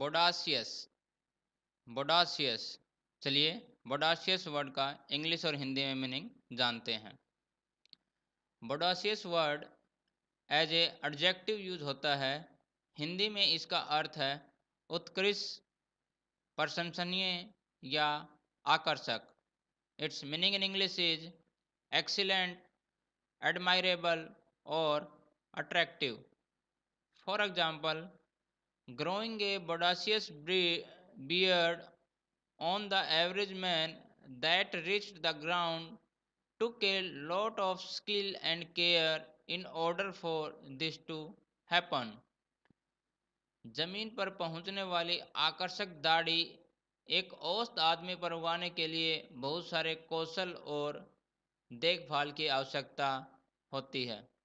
बोडासियस बोडासियस चलिए बोडासियस वर्ड का इंग्लिश और हिंदी में मीनिंग जानते हैं bodacious word as a adjective use होता है हिंदी में इसका अर्थ है उत्कृष्ट प्रशंसनीय या आकर्षक its meaning in English is excellent admirable और attractive for example Growing a bodacious beard on the average man that reached the ground took a lot of skill and care in order for this to happen. जमीन पर पहुंचने वाली आकर्षक दाढ़ी एक औसत आदमी पर उगाने के लिए बहुत सारे कौशल और देखभाल की आवश्यकता होती है